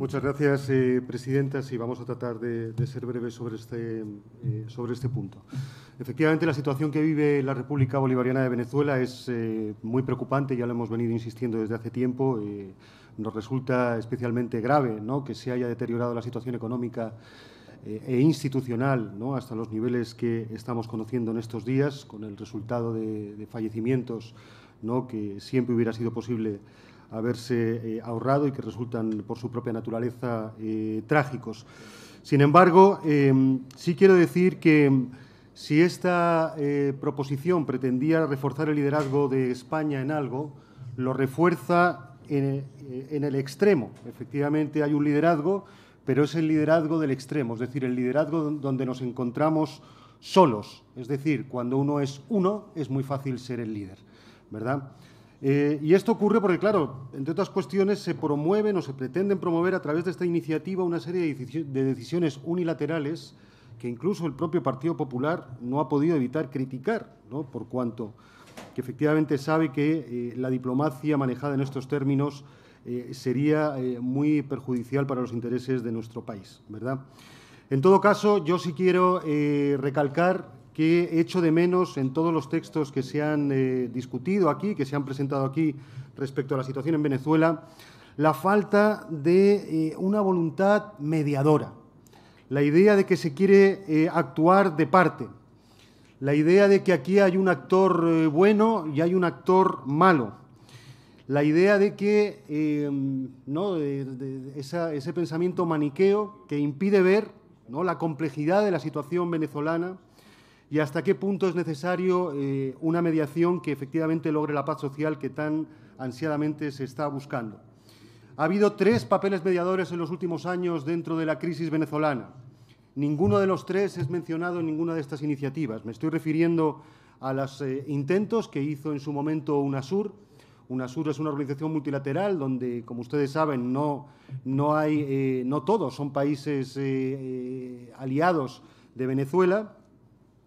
Muchas gracias, eh, Presidenta. Sí, vamos a tratar de, ser breves sobre este, eh, sobre este punto. Efectivamente, la situación que vive la República Bolivariana de Venezuela es eh, muy preocupante, ya lo hemos venido insistiendo desde hace tiempo. nos resulta especialmente grave que se haya deteriorado la situación económica e institucional ¿no? hasta los niveles que estamos conociendo en estos días, con el resultado de, fallecimientos ¿no? que siempre hubiera sido posible haberse eh, ahorrado y que resultan por su propia naturaleza eh, trágicos. Sin embargo, em, sí quiero decir que em, si esta eh, proposición pretendía reforzar el liderazgo de España en algo, lo refuerza en, en el extremo. Efectivamente, hay un liderazgo, pero es el liderazgo del extremo, es decir, el liderazgo donde nos encontramos solos. Es decir, cuando uno es uno, es muy fácil ser el líder, ¿verdad? Eh, y esto ocurre porque, claro, entre otras cuestiones, se promueven o se pretenden promover a través de esta iniciativa una serie de decisiones unilaterales que incluso el propio Partido Popular no ha podido evitar criticar, por cuanto que efectivamente sabe que eh, la diplomacia manejada en estos términos eh, sería muy perjudicial para los intereses de nuestro país, ¿verdad? En todo caso, yo sí quiero recalcar que he echo de menos en todos los textos que se han eh, discutido aquí, que se han presentado aquí respecto a la situación en Venezuela, la falta de eh, una voluntad mediadora, la idea de que se quiere eh, actuar de parte, la idea de que aquí hay un actor bueno y hay un actor malo, la idea de que em, ¿no? ese pensamiento maniqueo que impide ver ¿no? la complejidad de la situación venezolana, y hasta qué punto es necesario eh, una mediación que efectivamente logre la paz social que tan ansiadamente se está buscando. Ha habido tres papeles mediadores en los últimos años dentro de la crisis venezolana. Ninguno de los tres es mencionado en ninguna de estas iniciativas. Me estoy refiriendo a los eh, intentos que hizo en su momento UNASUR. UNASUR es una organización multilateral donde, como ustedes saben, no, hay, eh, no todos son países aliados de Venezuela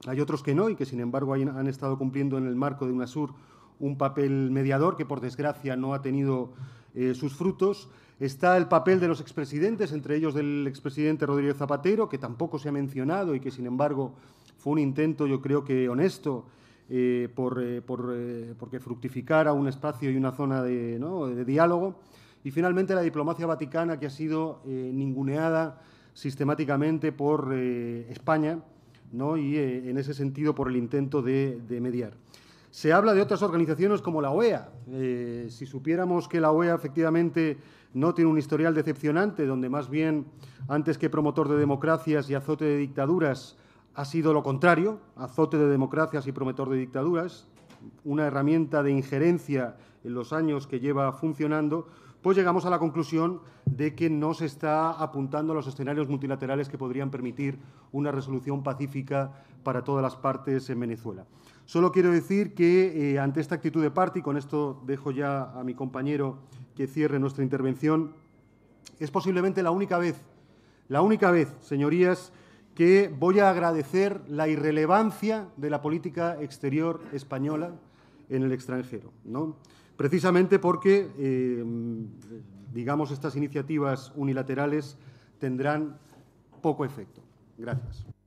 hay otros que no y que, sin embargo, han estado cumpliendo en el marco de UNASUR un papel mediador que, por desgracia, no ha tenido eh, sus frutos. Está el papel de los expresidentes, entre ellos del expresidente Rodríguez Zapatero, que tampoco se ha mencionado y que, sin embargo, fue un intento, yo creo que honesto, eh, eh, porque fructificara un espacio y una zona de, de, diálogo. Y, finalmente, la diplomacia vaticana, que ha sido ninguneada sistemáticamente por España y eh, en ese sentido por el intento de, mediar. Se habla de otras organizaciones como la OEA. Eh, si supiéramos que la OEA efectivamente no tiene un historial decepcionante, donde más bien antes que promotor de democracias y azote de dictaduras ha sido lo contrario, azote de democracias y promotor de dictaduras, una herramienta de injerencia en los años que lleva funcionando, pues llegamos a la conclusión de que no se está apuntando a los escenarios multilaterales que podrían permitir una resolución pacífica para todas las partes en Venezuela. Solo quiero decir que eh, ante esta actitud de parte, y con esto dejo ya a mi compañero que cierre nuestra intervención, es posiblemente la única vez, la única vez, señorías, que voy a agradecer la irrelevancia de la política exterior española en el extranjero. ¿no? Precisamente porque eh, digamos, estas iniciativas unilaterales tendrán poco efecto. Gracias.